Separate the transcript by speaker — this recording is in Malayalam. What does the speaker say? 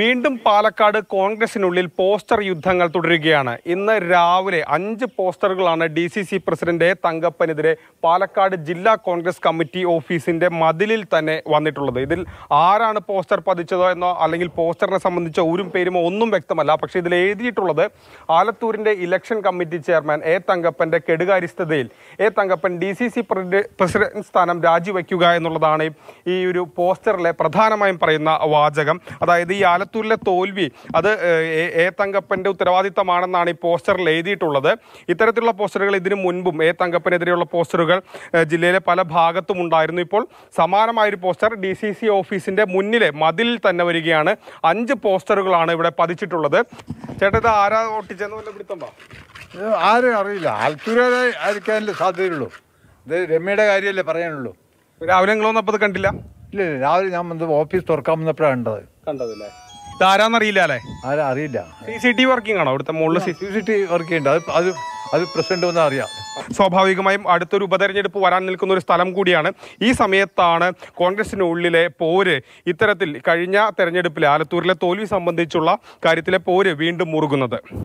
Speaker 1: വീണ്ടും പാലക്കാട് കോൺഗ്രസിനുള്ളിൽ പോസ്റ്റർ യുദ്ധങ്ങൾ തുടരുകയാണ് ഇന്ന് രാവിലെ അഞ്ച് പോസ്റ്ററുകളാണ് ഡി സി സി പ്രസിഡന്റ് തങ്കപ്പനെതിരെ പാലക്കാട് ജില്ലാ കോൺഗ്രസ് കമ്മിറ്റി ഓഫീസിന്റെ മതിലിൽ തന്നെ വന്നിട്ടുള്ളത് ഇതിൽ ആരാണ് പോസ്റ്റർ പതിച്ചതോ എന്നോ അല്ലെങ്കിൽ പോസ്റ്ററിനെ സംബന്ധിച്ച ഊരും പേരുമോ ഒന്നും വ്യക്തമല്ല പക്ഷേ ഇതിൽ എഴുതിയിട്ടുള്ളത് ആലത്തൂരിന്റെ ഇലക്ഷൻ കമ്മിറ്റി ചെയർമാൻ എ തങ്കപ്പന്റെ കെടുകാര്യസ്ഥതയിൽ A Thankappan D C C president സ്ഥാനം രാജിവെക്കുക എന്നുള്ളതാണ് ഈ ഒരു പോസ്റ്ററിലെ പ്രധാനമായും പറയുന്ന വാചകം അതായത് ഈ ആല ആലത്തൂരിലെ തോൽവി അത് എ തങ്കപ്പൻ്റെ ഉത്തരവാദിത്തമാണെന്നാണ് ഈ പോസ്റ്ററിൽ എഴുതിയിട്ടുള്ളത് ഇത്തരത്തിലുള്ള പോസ്റ്ററുകൾ ഇതിനു മുൻപും എ തങ്കപ്പനെതിരെയുള്ള പോസ്റ്ററുകൾ ജില്ലയിലെ പല ഭാഗത്തും ഉണ്ടായിരുന്നു ഇപ്പോൾ സമാനമായൊരു പോസ്റ്റർ ഡി സി സി ഓഫീസിൻ്റെ മുന്നിലെ മതിലിൽ തന്നെ വരികയാണ് അഞ്ച് പോസ്റ്ററുകളാണ് ഇവിടെ പതിച്ചിട്ടുള്ളത് ചേട്ടാ ഇത് ആരാ ഒട്ടിച്ചെന്ന് വല്ല പിടുത്തമ്പോ ആരും അറിയില്ല ആൽത്തൂരേ ആയിരിക്കാനല്ലേ സാധ്യതയുള്ളൂ ഇത് രമ്യയുടെ കാര്യമല്ലേ പറയാനുള്ളൂ രാവിലെ നിങ്ങളൊന്നും അപ്പോൾ കണ്ടില്ല ഇല്ല രാവിലെ ഞാൻ ഓഫീസ് തുറക്കാൻ വന്നപ്പോഴാണ് കണ്ടത് കണ്ടതല്ലേ ഇതാരാന്നറിയില്ല അല്ലേ ആരാ അറിയില്ല സി സി ടി വർക്കിംഗ് ആണോ ഇവിടുത്തെ മുകളിൽ സി സി ടി വർക്ക് ചെയ്യണ്ട അത് അത് അത് പ്രസിഡന്റ് ഒന്ന് അറിയാം സ്വാഭാവികമായും അടുത്തൊരു ഉപതെരഞ്ഞെടുപ്പ് വരാൻ നിൽക്കുന്ന ഒരു സ്ഥലം കൂടിയാണ് ഈ സമയത്താണ് കോൺഗ്രസിനുള്ളിലെ പോര് ഇത്തരത്തിൽ കഴിഞ്ഞ തെരഞ്ഞെടുപ്പിൽ ആലത്തൂരിലെ തോൽവി സംബന്ധിച്ചുള്ള കാര്യത്തിലെ പോര് വീണ്ടും മുറുകുന്നത്